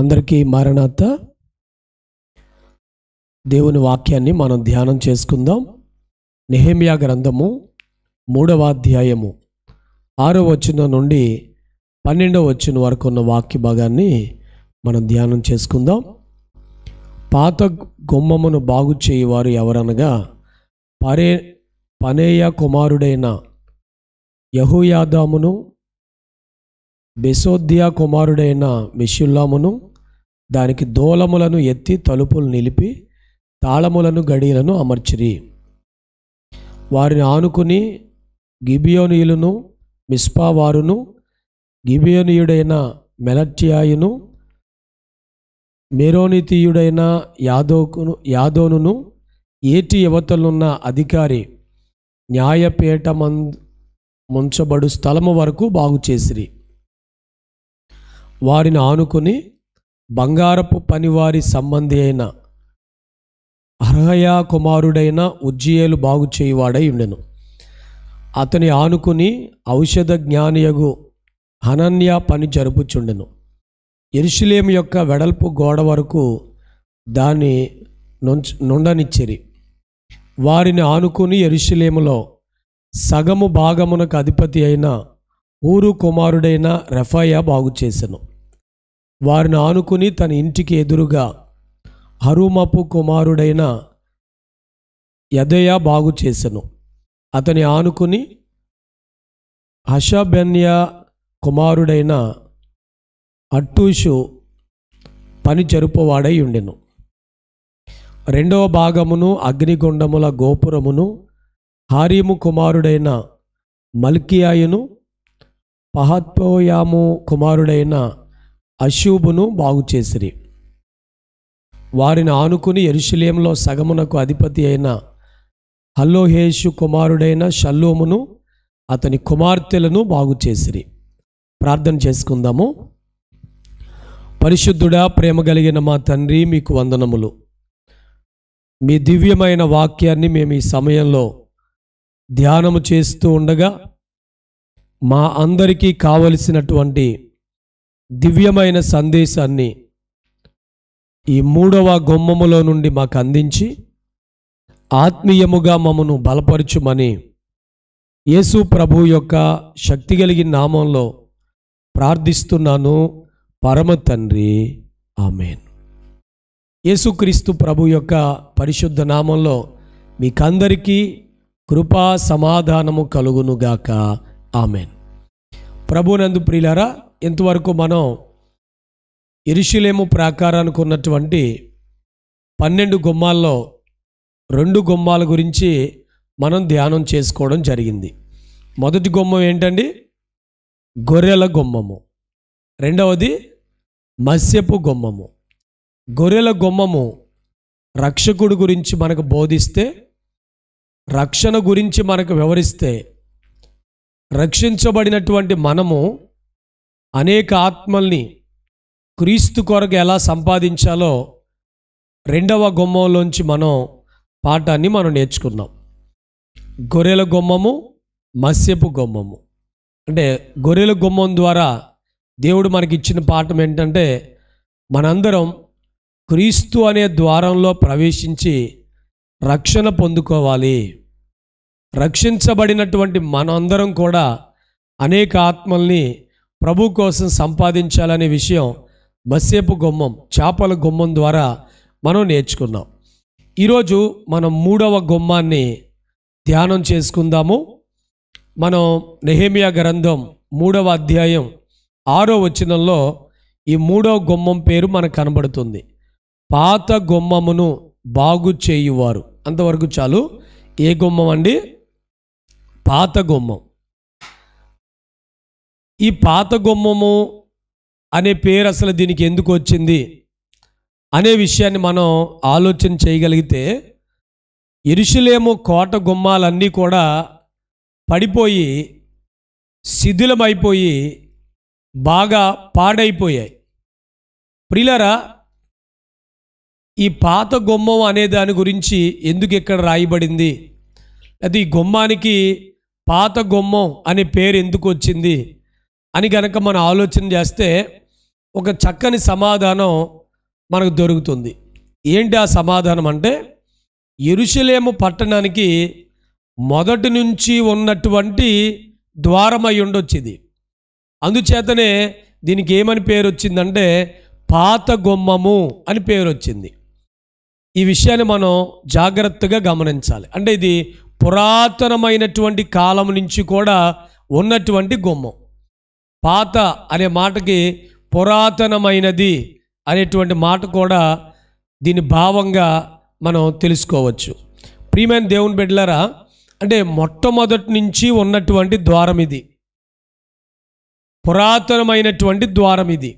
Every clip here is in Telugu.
అందరికీ మారణాత దేవుని వాక్యాన్ని మనం ధ్యానం చేసుకుందాం నెహేమియా గ్రంథము మూడవ అధ్యాయము ఆరో వచ్చిన నుండి పన్నెండవ వచ్చిన వరకు ఉన్న వాక్య భాగాన్ని మనం ధ్యానం చేసుకుందాం పాత గుమ్మమును బాగు చేయవారు ఎవరనగా పరే పనేయ కుమారుడైన యహూయాదామును బెసోద్యా కుమారుడైన మిషుల్లామును దానికి దోలములను ఎత్తి తలుపులు నిలిపి తాళములను గడియలను అమర్చిరి వారిని ఆనుకుని గిబియోనియులను మిస్పావారును గిబియోనియుడైన మెలట్యాయును మెరోనితీయుడైన యాదోకును యాదోనును ఏటి యువతలున్న అధికారి న్యాయపీఠ ముంచబడు స్థలము వరకు బాగు చేసిరి వారిని ఆనుకుని బంగారపు పనివారి సంబంధి అయిన అర్హయా కుమారుడైన ఉజ్జియేలు బాగు చేయువాడై ఉండెను అతని ఆనుకుని ఔషధ జ్ఞానియగు అనన్య పని జరుపుచుండెను ఎరుషులేం యొక్క వెడల్పు గోడ వరకు దాన్ని నుండనిచ్చిరి వారిని ఆనుకుని ఎరుషులేములో సగము భాగమునకు అధిపతి అయిన ఊరు కుమారుడైన రెఫాయా బాగు చేసెను వారిని ఆనుకుని తన ఇంటికి ఎదురుగా హరుమపు కుమారుడైన యదయ బాగు చేసెను అతని ఆనుకుని హషబెన్య కుమారుడైన అట్టూషు పని జరుపువాడై ఉండెను రెండవ భాగమును అగ్నిగుండముల గోపురమును హారీము కుమారుడైన మల్కియాయును పహత్పోయాము కుమారుడైన అశూబును బాగుచేసిరి వారిని ఆనుకుని ఎరుశలేంలో సగమునకు అధిపతి అయిన హల్లోహేషు కుమారుడైన షల్లోమును అతని కుమార్తెలను బాగు చేసిరి ప్రార్థన చేసుకుందాము పరిశుద్ధుడా ప్రేమ కలిగిన మా తండ్రి మీకు వందనములు మీ దివ్యమైన వాక్యాన్ని మేము ఈ సమయంలో ధ్యానము చేస్తూ ఉండగా మా అందరికీ కావలసినటువంటి దివ్యమైన సందేశాన్ని ఈ మూడవ గొమ్మములో నుండి మాకు అందించి ఆత్మీయముగా మమ్మను బలపరచుమని యేసు ప్రభు యొక్క శక్తి కలిగిన నామంలో ప్రార్థిస్తున్నాను పరమ తండ్రి ఆమెన్ యేసుక్రీస్తు ప్రభు యొక్క పరిశుద్ధ నామంలో మీకందరికీ కృపా సమాధానము కలుగునుగాక ఆమెన్ ప్రభునందు ప్రియులారా ఇంతవరకు మనం ఇరుషులేము ప్రాకారానికి ఉన్నటువంటి పన్నెండు గుమ్మాల్లో రెండు గుమ్మాల గురించి మనం ధ్యానం చేసుకోవడం జరిగింది మొదటి గుమ్మం ఏంటండి గొర్రెల గుమ్మము రెండవది మత్స్యపు గుమ్మము గొర్రెల గుమ్మము రక్షకుడు గురించి మనకు బోధిస్తే రక్షణ గురించి మనకు వివరిస్తే రక్షించబడినటువంటి మనము అనేక ఆత్మల్ని క్రీస్తు కొరకు ఎలా సంపాదించాలో రెండవ గుమ్మంలోంచి మనం పాఠాన్ని మనం నేర్చుకున్నాం గొర్రెల గుమ్మము మత్స్యపు గుమ్మము అంటే గొర్రెల గుమ్మం ద్వారా దేవుడు మనకి ఇచ్చిన పాఠం ఏంటంటే మనందరం క్రీస్తు అనే ద్వారంలో ప్రవేశించి రక్షణ పొందుకోవాలి రక్షించబడినటువంటి మనందరం కూడా అనేక ఆత్మల్ని ప్రభు కోసం సంపాదించాలనే విషయం మసేపు గుమ్మం చేపల గుమ్మం ద్వారా మనం నేర్చుకున్నాం ఈరోజు మనం మూడవ గుమ్మాన్ని ధ్యానం చేసుకుందాము మనం నెహేమియా గ్రంథం మూడవ అధ్యాయం ఆరో వచనంలో ఈ మూడవ గుమ్మం పేరు మనకు కనబడుతుంది పాత గుమ్మమును బాగు చేయువారు అంతవరకు చాలు ఏ గుమ్మం అండి పాత గుమ్మం ఈ పాత గుమ్మము అనే పేరు అసలు దీనికి ఎందుకు వచ్చింది అనే విషయాన్ని మనం ఆలోచన చేయగలిగితే ఇరుషులేము కోట గుమ్మాలన్నీ కూడా పడిపోయి శిథిలమైపోయి బాగా పాడైపోయాయి ప్రిలరా ఈ పాత గుమ్మం అనే దాని గురించి ఎందుకు ఇక్కడ రాయబడింది అది ఈ గుమ్మానికి పాత గుమ్మం అనే పేరు ఎందుకు వచ్చింది అని కనుక మనం ఆలోచన చేస్తే ఒక చక్కని సమాధానం మనకు దొరుకుతుంది ఏంటి ఆ సమాధానం అంటే ఎరుషలేము పట్టణానికి మొదటి నుంచి ఉన్నటువంటి ద్వారం అయి ఇది అందుచేతనే దీనికి ఏమని పేరు వచ్చిందంటే పాత గుమ్మము అని పేరు వచ్చింది ఈ విషయాన్ని మనం జాగ్రత్తగా గమనించాలి అంటే ఇది పురాతనమైనటువంటి కాలం నుంచి కూడా ఉన్నటువంటి గుమ్మం పాత అనే మాటకి పురాతనమైనది అనేటువంటి మాట కూడా దీని భావంగా మనం తెలుసుకోవచ్చు ప్రియమైన దేవుని బిడ్డలరా అంటే మొట్టమొదటి నుంచి ఉన్నటువంటి ద్వారం ఇది పురాతనమైనటువంటి ద్వారం ఇది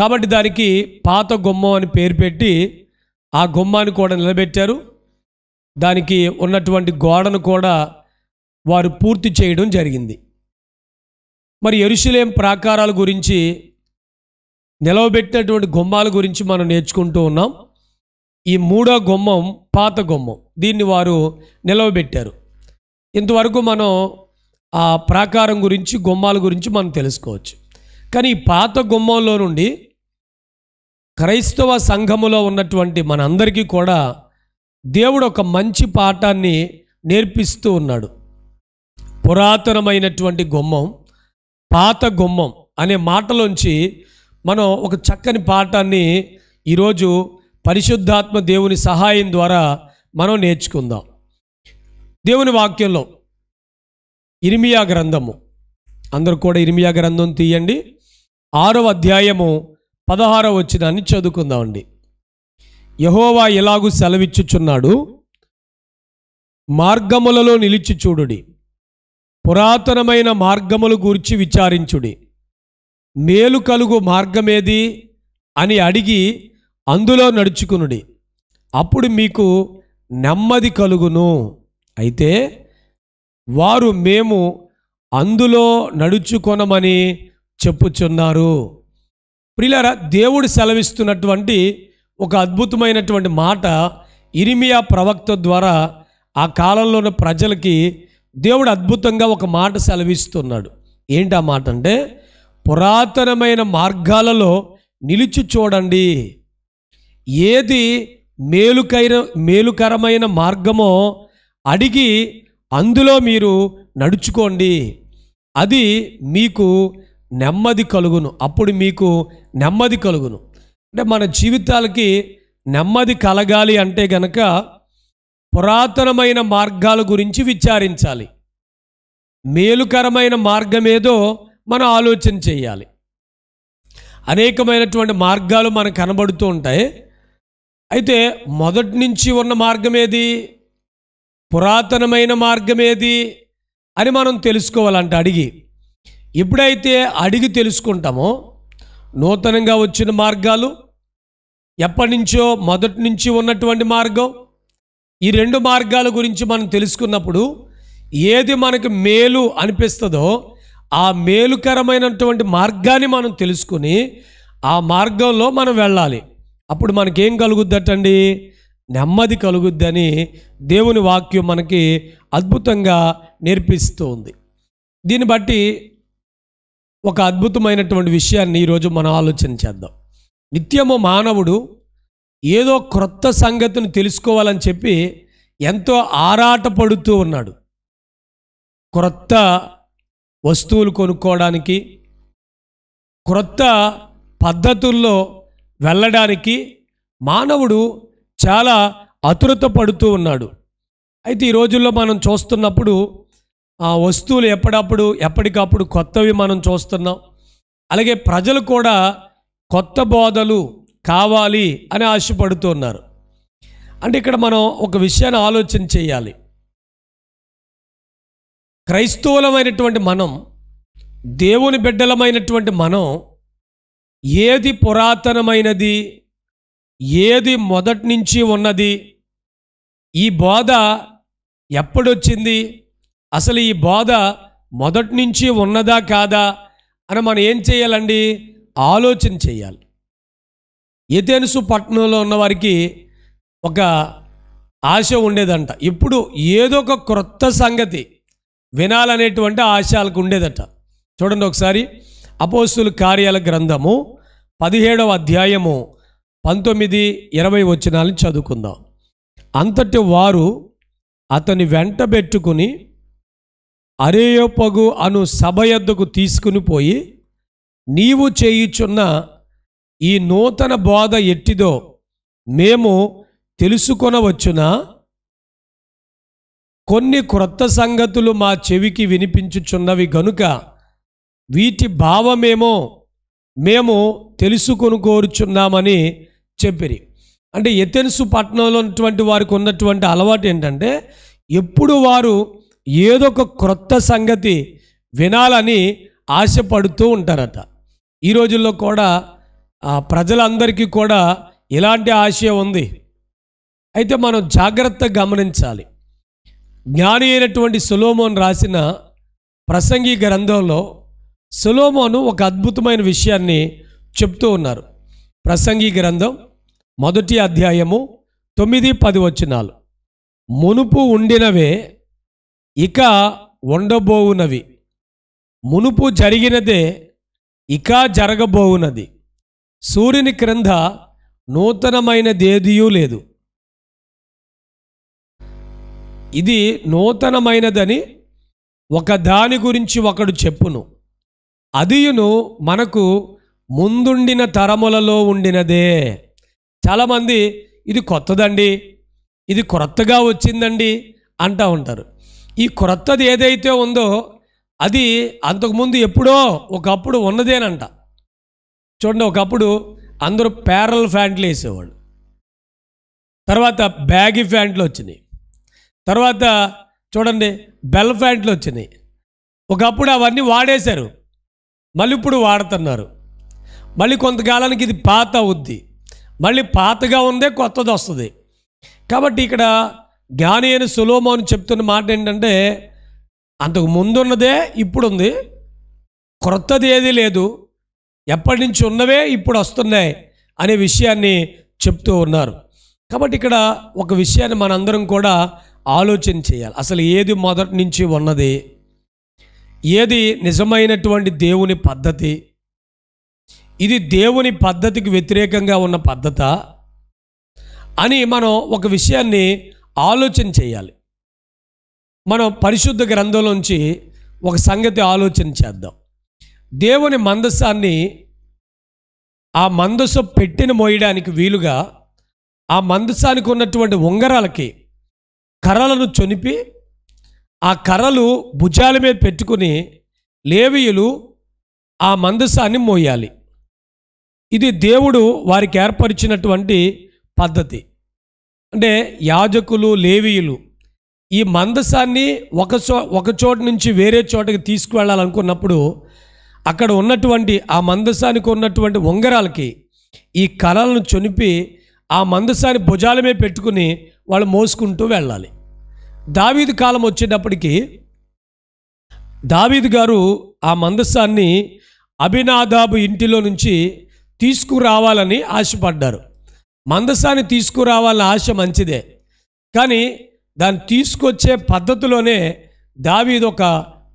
కాబట్టి దానికి పాత గుమ్మం అని పేరు పెట్టి ఆ గుమ్మాన్ని కూడా నిలబెట్టారు దానికి ఉన్నటువంటి గోడను కూడా వారు పూర్తి చేయడం జరిగింది మరి ఎరుశలేం ప్రాకారాల గురించి నిలవబెట్టినటువంటి గుమ్మాల గురించి మనం నేర్చుకుంటూ ఉన్నాం ఈ మూడో గుమ్మం పాత గుమ్మం దీన్ని వారు నిలవబెట్టారు ఇంతవరకు మనం ఆ ప్రాకారం గురించి గుమ్మాల గురించి మనం తెలుసుకోవచ్చు కానీ ఈ పాత గుమ్మంలో నుండి క్రైస్తవ సంఘములో ఉన్నటువంటి మనందరికీ కూడా దేవుడు ఒక మంచి పాఠాన్ని నేర్పిస్తూ ఉన్నాడు పురాతనమైనటువంటి గుమ్మం పాత గుమ్మం అనే మాటలోంచి మనం ఒక చక్కని పాఠాన్ని ఈరోజు పరిశుద్ధాత్మ దేవుని సహాయం ద్వారా మనం నేర్చుకుందాం దేవుని వాక్యంలో ఇరిమియా గ్రంథము అందరు కూడా ఇరిమియా గ్రంథం తీయండి ఆరవ అధ్యాయము పదహారవ వచ్చినాన్ని చదువుకుందామండి యహోవా ఎలాగూ సెలవిచ్చుచున్నాడు మార్గములలో నిలిచి చూడుడి పురాతనమైన మార్గములు గూర్చి విచారించుడి మేలు కలుగు మార్గమేది అని అడిగి అందులో నడుచుకునుడి అప్పుడు మీకు నెమ్మది కలుగును అయితే వారు మేము అందులో నడుచుకొనమని చెప్పుచున్నారు ప్రిలరా దేవుడు సెలవిస్తున్నటువంటి ఒక అద్భుతమైనటువంటి మాట ఇరిమియా ప్రవక్త ద్వారా ఆ కాలంలోని ప్రజలకి దేవుడు అద్భుతంగా ఒక మాట సెలవిస్తున్నాడు ఏంటి ఆ మాట అంటే పురాతనమైన మార్గాలలో నిలిచి చూడండి ఏది మేలుకైన మేలుకరమైన మార్గమో అడిగి అందులో మీరు నడుచుకోండి అది మీకు నెమ్మది కలుగును అప్పుడు మీకు నెమ్మది కలుగును అంటే మన జీవితాలకి నెమ్మది కలగాలి అంటే గనక పురాతనమైన మార్గాల గురించి విచారించాలి మేలుకరమైన మార్గం ఏదో మనం ఆలోచన చేయాలి అనేకమైనటువంటి మార్గాలు మనకు కనబడుతూ ఉంటాయి అయితే మొదటి నుంచి ఉన్న మార్గం ఏది పురాతనమైన మార్గం ఏది అని మనం తెలుసుకోవాలంటే అడిగి ఎప్పుడైతే అడిగి తెలుసుకుంటామో నూతనంగా వచ్చిన మార్గాలు ఎప్పటి నుంచో మొదటి నుంచి ఉన్నటువంటి మార్గం ఈ రెండు మార్గాల గురించి మనం తెలుసుకున్నప్పుడు ఏది మనకు మేలు అనిపిస్తుందో ఆ మేలుకరమైనటువంటి మార్గాన్ని మనం తెలుసుకుని ఆ మార్గంలో మనం వెళ్ళాలి అప్పుడు మనకేం కలుగుద్దటండి నెమ్మది కలుగుద్దని దేవుని వాక్యం మనకి అద్భుతంగా నేర్పిస్తుంది దీన్ని బట్టి ఒక అద్భుతమైనటువంటి విషయాన్ని ఈరోజు మనం ఆలోచన చేద్దాం నిత్యము మానవుడు ఏదో క్రొత్త సంగతిని తెలుసుకోవాలని చెప్పి ఎంతో ఆరాటపడుతూ ఉన్నాడు క్రొత్త వస్తువులు కొనుక్కోవడానికి క్రొత్త పద్ధతుల్లో వెళ్ళడానికి మానవుడు చాలా అతురత పడుతూ ఉన్నాడు అయితే ఈ రోజుల్లో మనం చూస్తున్నప్పుడు ఆ వస్తువులు ఎప్పటికప్పుడు ఎప్పటికప్పుడు కొత్తవి మనం చూస్తున్నాం అలాగే ప్రజలు కూడా కొత్త బోధలు కావాలి అని ఆశపడుతున్నారు అంటే ఇక్కడ మనం ఒక విషయాన్ని ఆలోచన చేయాలి క్రైస్తవులమైనటువంటి మనం దేవుని బిడ్డలమైనటువంటి మనం ఏది పురాతనమైనది ఏది మొదటి నుంచి ఉన్నది ఈ బోధ ఎప్పుడొచ్చింది అసలు ఈ బోధ మొదటి నుంచి ఉన్నదా కాదా అని మనం ఏం చేయాలండి ఆలోచన చేయాలి ఎతేనుసు పట్టణంలో ఉన్నవారికి ఒక ఆశ ఉండేదంట ఇప్పుడు ఏదో ఒక క్రొత్త సంగతి వినాలనేటువంటి ఆశాలకు ఉండేదట చూడండి ఒకసారి అపోస్తుల కార్యాల గ్రంథము పదిహేడవ అధ్యాయము పంతొమ్మిది ఇరవై వచ్చినాలను చదువుకుందాం అంతటి వారు అతని వెంటబెట్టుకుని అరేయోపగు అను సభ యొద్దకు తీసుకుని పోయి నీవు చేయుచున్న ఈ నూతన బోధ ఎట్టిదో మేము తెలుసుకొనవచ్చునా కొన్ని క్రొత్త సంగతులు మా చెవికి వినిపించుచున్నవి గనుక వీటి భావమేమో మేము తెలుసుకొని కోరుచున్నామని చెప్పిరి అంటే ఎథెన్సు పట్టణంలో ఉన్నటువంటి వారికి ఉన్నటువంటి అలవాటు ఏంటంటే ఎప్పుడు వారు ఏదో ఒక క్రొత్త సంగతి వినాలని ఆశపడుతూ ఉంటారట ఈ రోజుల్లో కూడా ప్రజలందరికీ కూడా ఇలాంటి ఆశయం ఉంది అయితే మనం జాగ్రత్త గమనించాలి జ్ఞాని అయినటువంటి సులోమోన్ రాసిన ప్రసంగి గ్రంథంలో సులోమోను ఒక అద్భుతమైన విషయాన్ని చెప్తూ ఉన్నారు ప్రసంగి గ్రంథం మొదటి అధ్యాయము తొమ్మిది పది వచ్చినాలు మునుపు ఉండినవే ఇక ఉండబోవునవి మునుపు జరిగినదే ఇక జరగబోవునది సూర్యుని క్రింద నూతనమైనదేదియూ లేదు ఇది నూతనమైనదని ఒక దాని గురించి ఒకడు చెప్పును అదియును మనకు ముందుండిన తరములలో ఉండినదే చాలామంది ఇది కొత్తదండి ఇది క్రొత్తగా వచ్చిందండి అంటూ ఉంటారు ఈ క్రొత్తది ఏదైతే ఉందో అది అంతకుముందు ఎప్పుడో ఒకప్పుడు ఉన్నదేనంట చూడండి ఒకప్పుడు అందరూ ప్యారల్ ప్యాంట్లు వేసేవాళ్ళు తర్వాత బ్యాగీ ప్యాంట్లు వచ్చినాయి తర్వాత చూడండి బెల్ ప్యాంట్లు వచ్చినాయి ఒకప్పుడు అవన్నీ వాడేశారు మళ్ళీ ఇప్పుడు వాడుతున్నారు మళ్ళీ కొంతకాలానికి ఇది పాత అవుద్ది మళ్ళీ పాతగా ఉందే కొత్తది వస్తుంది కాబట్టి ఇక్కడ జ్ఞాని అయిన అని చెప్తున్న మాట ఏంటంటే అంతకు ముందున్నదే ఇప్పుడుంది క్రొత్తది ఏదీ లేదు ఎప్పటి నుంచి ఉన్నవే ఇప్పుడు వస్తున్నాయి అనే విషయాన్ని చెప్తూ ఉన్నారు కాబట్టి ఇక్కడ ఒక విషయాన్ని మనందరం కూడా ఆలోచన చేయాలి అసలు ఏది మొదటి నుంచి ఉన్నది ఏది నిజమైనటువంటి దేవుని పద్ధతి ఇది దేవుని పద్ధతికి వ్యతిరేకంగా ఉన్న పద్ధత అని మనం ఒక విషయాన్ని ఆలోచన చేయాలి మనం పరిశుద్ధ గ్రంథంలోంచి ఒక సంగతి ఆలోచన చేద్దాం దేవుని మందసాన్ని ఆ మందస్సు పెట్టిన మోయడానికి వీలుగా ఆ మందసానికి ఉన్నటువంటి ఉంగరాలకి కర్రలను చొనిపి ఆ కర్రలు భుజాల మీద పెట్టుకుని లేవీయులు ఆ మందసాన్ని మోయాలి ఇది దేవుడు వారికి ఏర్పరిచినటువంటి పద్ధతి అంటే యాజకులు లేవీయులు ఈ మందసాన్ని ఒక చో ఒక చోటు నుంచి వేరే చోటకి తీసుకువెళ్ళాలనుకున్నప్పుడు అక్కడ ఉన్నటువంటి ఆ మందసానికి ఉన్నటువంటి ఉంగరాలకి ఈ కలలను చొనిపి ఆ మందసాన్ని భుజాలమే పెట్టుకుని వాళ్ళు మోసుకుంటూ వెళ్ళాలి దావీదు కాలం వచ్చేటప్పటికి దావీదు గారు ఆ మందసాన్ని అభినాదాబు ఇంటిలో నుంచి తీసుకురావాలని ఆశపడ్డారు మందసాన్ని తీసుకురావాలన్న ఆశ మంచిదే కానీ దాన్ని తీసుకొచ్చే పద్ధతిలోనే దావీది ఒక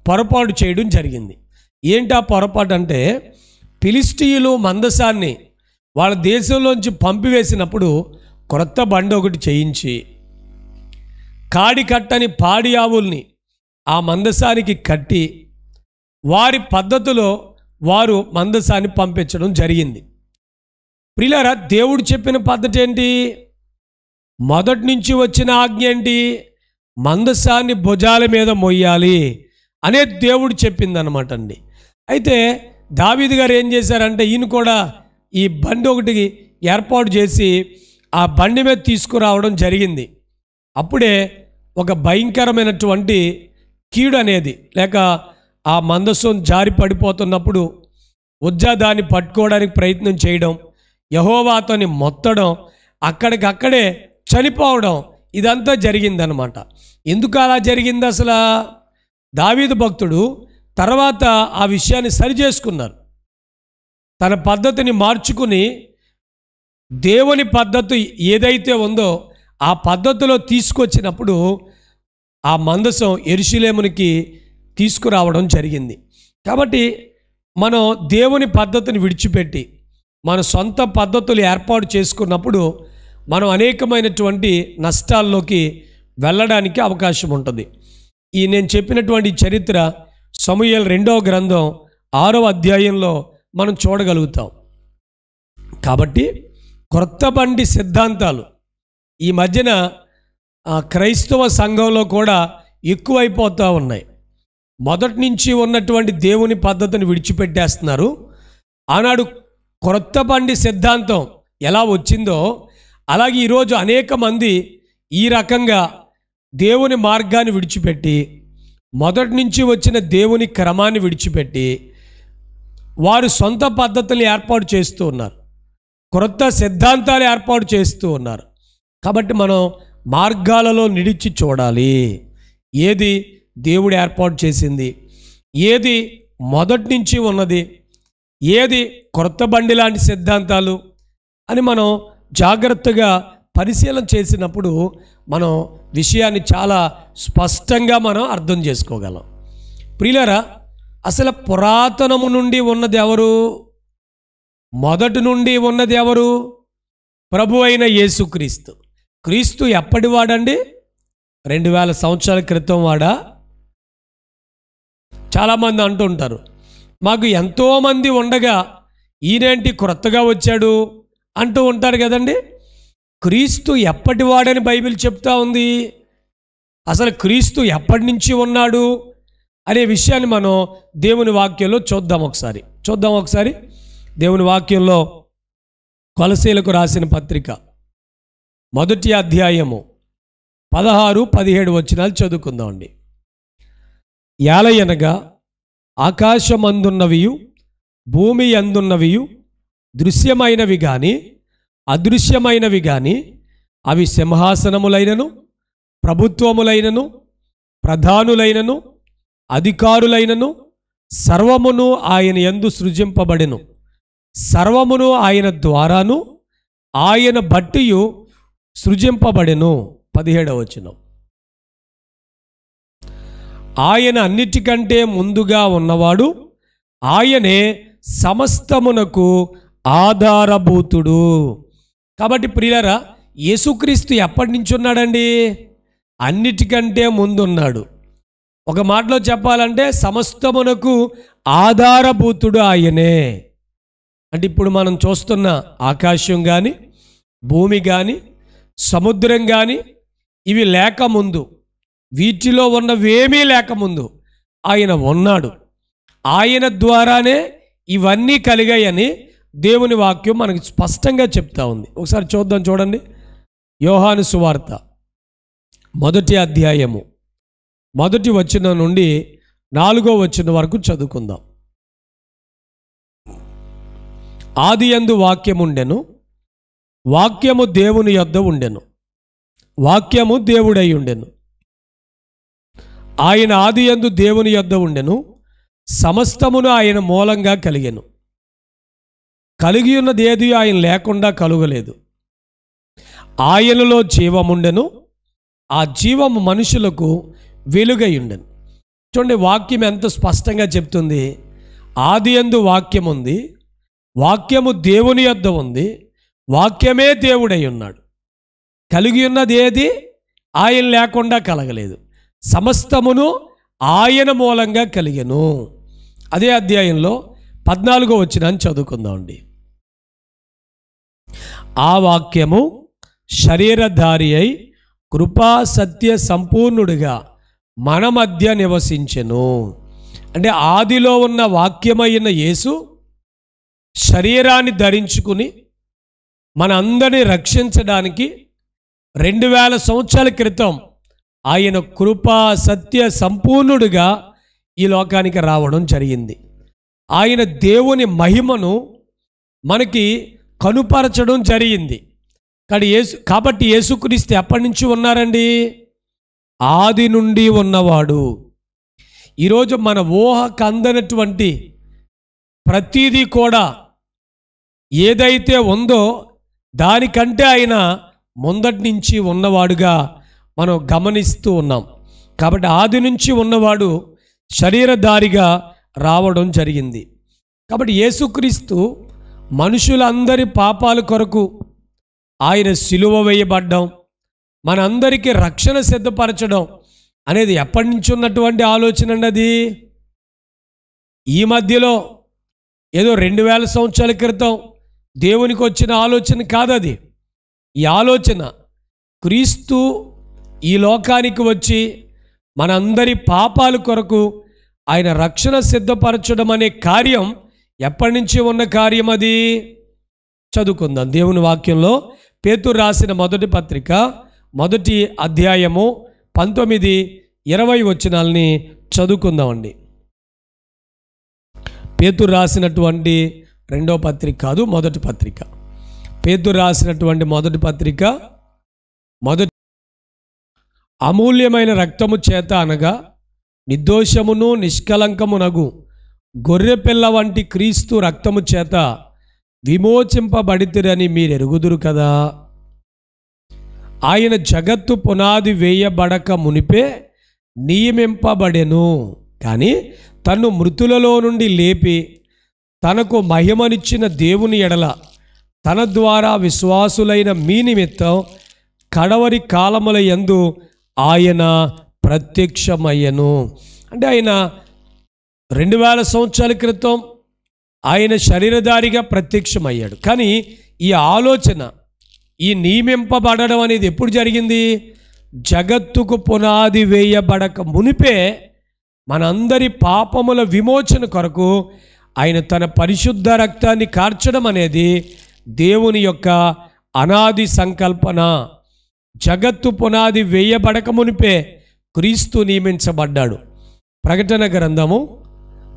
పొరపాటు చేయడం జరిగింది ఏంటి ఆ పొరపాటు అంటే ఫిలిస్టీయులు మందసాన్ని వాళ్ళ దేశంలోంచి పంపివేసినప్పుడు క్రొత్త బండి ఒకటి చేయించి కాడి కట్టని పాడి ఆవుల్ని ఆ మందసానికి కట్టి వారి పద్ధతిలో వారు మందసాన్ని పంపించడం జరిగింది ప్రిలారా దేవుడు చెప్పిన పద్ధతి ఏంటి మొదటి నుంచి వచ్చిన ఆజ్ఞ ఏంటి మందసాన్ని భుజాల మీద మొయ్యాలి అనే దేవుడు చెప్పిందనమాట అండి అయితే దావీది గారు ఏం చేశారంటే ఈయన కూడా ఈ బండి ఒకటి ఏర్పాటు చేసి ఆ బండి మీద తీసుకురావడం జరిగింది అప్పుడే ఒక భయంకరమైనటువంటి కీడు అనేది లేక ఆ మందస్సును జారి పడిపోతున్నప్పుడు ఉజ్జా దాన్ని పట్టుకోవడానికి ప్రయత్నం చేయడం యహోవాతోని మొత్తడం అక్కడికక్కడే చనిపోవడం ఇదంతా జరిగిందనమాట ఎందుకు అలా జరిగింది అసలు దావీదు భక్తుడు తర్వాత ఆ విషయాన్ని సరిచేసుకున్నారు తన పద్ధతిని మార్చుకుని దేవుని పద్ధతి ఏదైతే ఉందో ఆ పద్ధతిలో తీసుకొచ్చినప్పుడు ఆ మందసం ఎరుశిలేమునికి తీసుకురావడం జరిగింది కాబట్టి మనం దేవుని పద్ధతిని విడిచిపెట్టి మన సొంత పద్ధతులు ఏర్పాటు చేసుకున్నప్పుడు మనం అనేకమైనటువంటి నష్టాల్లోకి వెళ్ళడానికి అవకాశం ఉంటుంది ఈ నేను చెప్పినటువంటి చరిత్ర సమూహల్ రెండవ గ్రంథం ఆరో అధ్యాయంలో మనం చూడగలుగుతాం కాబట్టి క్రొత్త బండి సిద్ధాంతాలు ఈ మధ్యన క్రైస్తవ సంఘంలో కూడా ఎక్కువైపోతూ ఉన్నాయి మొదటి నుంచి ఉన్నటువంటి దేవుని పద్ధతిని విడిచిపెట్టేస్తున్నారు ఆనాడు కొత్త బండి సిద్ధాంతం ఎలా వచ్చిందో అలాగే ఈరోజు అనేక మంది ఈ రకంగా దేవుని మార్గాన్ని విడిచిపెట్టి మొదటి నుంచి వచ్చిన దేవుని క్రమాన్ని విడిచిపెట్టి వారు సొంత పద్ధతులు ఏర్పాటు చేస్తూ ఉన్నారు క్రొత్త సిద్ధాంతాలు ఏర్పాటు చేస్తూ ఉన్నారు కాబట్టి మనం మార్గాలలో నిడిచి చూడాలి ఏది దేవుడు ఏర్పాటు చేసింది ఏది మొదటి నుంచి ఉన్నది ఏది కొత్త బండి లాంటి సిద్ధాంతాలు అని మనం జాగ్రత్తగా పరిశీలన చేసినప్పుడు మనం విషయాన్ని చాలా స్పష్టంగా మనం అర్థం చేసుకోగలం ప్రియులరా అసలు పురాతనము నుండి ఉన్నది ఎవరు మొదటి నుండి ఉన్నది ఎవరు ప్రభు అయిన యేసుక్రీస్తు క్రీస్తు ఎప్పటి వాడండి రెండు వేల సంవత్సరాల క్రితం వాడా చాలామంది అంటుంటారు మాకు ఎంతోమంది ఉండగా ఈయనేంటి క్రొత్తగా వచ్చాడు అంటూ ఉంటారు కదండి క్రీస్తు ఎప్పటివాడని బైబిల్ చెప్తా ఉంది అసలు క్రీస్తు ఎప్పటి నుంచి ఉన్నాడు అనే విషయాన్ని మనం దేవుని వాక్యంలో చూద్దాం ఒకసారి చూద్దాం ఒకసారి దేవుని వాక్యంలో కొలసీలకు రాసిన పత్రిక మొదటి అధ్యాయము పదహారు పదిహేడు వచనాలు చదువుకుందామండి యాలయనగా ఆకాశమందున్నవియు భూమి అందున్నవియు దృశ్యమైనవి కానీ అదృశ్యమైనవి కానీ అవి సింహాసనములైనను ప్రభుత్వములైనను ప్రధానులైనను అధికారులైనను సర్వమును ఆయన ఎందు సృజింపబడెను సర్వమును ఆయన ద్వారాను ఆయన బట్టియు సృజింపబడెను పదిహేడవచనం ఆయన అన్నిటికంటే ముందుగా ఉన్నవాడు ఆయనే సమస్తమునకు ఆధారభూతుడు కాబట్టి ప్రియులరా యేసుక్రీస్తు ఎప్పటి నుంచి ఉన్నాడండి అన్నిటికంటే ముందున్నాడు ఒక మాటలో చెప్పాలంటే సమస్తమునకు ఆధారభూతుడు ఆయనే అంటే ఇప్పుడు మనం చూస్తున్న ఆకాశం కానీ భూమి కానీ సముద్రం కానీ ఇవి లేక ముందు వీటిలో ఉన్నవేమీ లేకముందు ఆయన ఉన్నాడు ఆయన ద్వారానే ఇవన్నీ కలిగాయని దేవుని వాక్యం మనకు స్పష్టంగా చెప్తా ఉంది ఒకసారి చూద్దాం చూడండి యోహాను సువార్త మొదటి అధ్యాయము మొదటి వచ్చిన నుండి నాలుగో వచ్చిన వరకు చదువుకుందాం ఆది ఎందు వాక్యముండెను వాక్యము దేవుని యొద్ద ఉండెను వాక్యము దేవుడై ఉండెను ఆయన ఆది ఎందు దేవుని యొద్ద ఉండెను సమస్తమును ఆయన మూలంగా కలిగెను కలిగి ఉన్నది ఏది ఆయన లేకుండా కలుగలేదు ఆయనలో జీవముండెను ఆ జీవము మనుషులకు వెలుగై ఉండెను చూడండి వాక్యం ఎంత స్పష్టంగా చెప్తుంది ఆది ఎందు వాక్యం ఉంది వాక్యము దేవుని యొద్ద ఉంది వాక్యమే దేవుడై ఉన్నాడు కలిగి ఉన్నది ఏది ఆయన లేకుండా కలగలేదు సమస్తమును ఆయన మూలంగా కలిగను అదే అధ్యాయంలో పద్నాలుగో వచ్చిన చదువుకుందామండి ఆ వాక్యము శరీరధారి అయి కృపా సత్య సంపూర్ణుడిగా మన మధ్య నివసించెను అంటే ఆదిలో ఉన్న వాక్యమైన యేసు శరీరాన్ని ధరించుకుని మనందరినీ రక్షించడానికి రెండు వేల సంవత్సరాల క్రితం ఆయన కృపా సత్య సంపూర్ణుడిగా ఈ లోకానికి రావడం జరిగింది ఆయన దేవుని మహిమను మనకి కనుపరచడం జరిగింది కానీ యేసు కాబట్టి యేసుక్రీస్తు ఎప్పటి నుంచి ఉన్నారండి ఆది నుండి ఉన్నవాడు ఈరోజు మన ఊహకు అందనటువంటి ప్రతీదీ కూడా ఏదైతే ఉందో దానికంటే ఆయన ముందటి నుంచి ఉన్నవాడుగా మనం గమనిస్తూ ఉన్నాం కాబట్టి ఆది నుంచి ఉన్నవాడు శరీరధారిగా రావడం జరిగింది కాబట్టి యేసుక్రీస్తు మనుషులందరి పాపాల కొరకు ఆయన సిలువ వేయబడ్డం మనందరికీ రక్షణ సిద్ధపరచడం అనేది ఎప్పటి నుంచి ఉన్నటువంటి ఆలోచన అండి అది ఈ మధ్యలో ఏదో రెండు వేల సంవత్సరాల క్రితం దేవునికి వచ్చిన ఆలోచన కాదది ఈ ఆలోచన క్రీస్తు ఈ లోకానికి వచ్చి మనందరి పాపాల కొరకు ఆయన రక్షణ సిద్ధపరచడం అనే కార్యం ఎప్పటి నుంచి ఉన్న కార్యం అది చదువుకుందాం దేవుని వాక్యంలో పేతురు రాసిన మొదటి పత్రిక మొదటి అధ్యాయము పంతొమ్మిది ఇరవై వచనాలని చదువుకుందామండి పేతురు రాసినటువంటి రెండో పత్రిక కాదు మొదటి పత్రిక పేతురు రాసినటువంటి మొదటి పత్రిక మొదటి అమూల్యమైన రక్తము చేత అనగా నిర్దోషమును నిష్కలంకమునగు గొర్రెపిల్ల వంటి క్రీస్తు రక్తము చేత విమోచింపబడితిరని మీరెరుగుదురు కదా ఆయన జగత్తు పునాది వేయబడక మునిపే నియమింపబడెను కానీ తను మృతులలో నుండి లేపి తనకు మహిమనిచ్చిన దేవుని ఎడల తన ద్వారా విశ్వాసులైన మీ నిమిత్తం కడవరి కాలముల యందు ఆయన ప్రత్యక్షమయ్యను అంటే ఆయన రెండు వేల సంవత్సరాల క్రితం ఆయన శరీరధారిగా ప్రత్యక్షమయ్యాడు కానీ ఈ ఆలోచన ఈ నియమింపబడడం అనేది ఎప్పుడు జరిగింది జగత్తుకు పునాది వేయబడక మునిపే మనందరి పాపముల విమోచన కొరకు ఆయన తన పరిశుద్ధ రక్తాన్ని కార్చడం అనేది దేవుని యొక్క అనాది సంకల్పన జగత్తు పునాది వేయబడక మునిపే క్రీస్తు నియమించబడ్డాడు ప్రకటన గ్రంథము